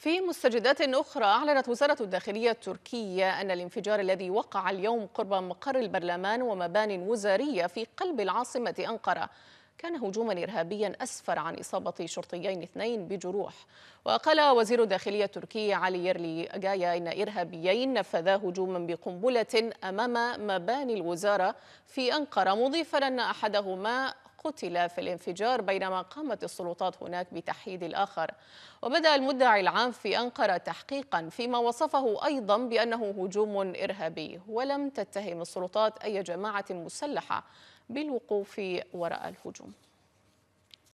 في مستجدات أخرى أعلنت وزارة الداخلية التركية أن الانفجار الذي وقع اليوم قرب مقر البرلمان ومبان وزارية في قلب العاصمة أنقرة كان هجوما إرهابيا أسفر عن إصابة شرطيين اثنين بجروح وقال وزير الداخلية التركي علي يرلي أجايا إن إرهابيين نفذا هجوما بقنبلة أمام مباني الوزارة في أنقرة مضيفا أن أحدهما قتل في الانفجار بينما قامت السلطات هناك بتحييد الآخر وبدأ المدعي العام في أنقرة تحقيقا فيما وصفه أيضا بأنه هجوم إرهابي ولم تتهم السلطات أي جماعة مسلحة بالوقوف وراء الهجوم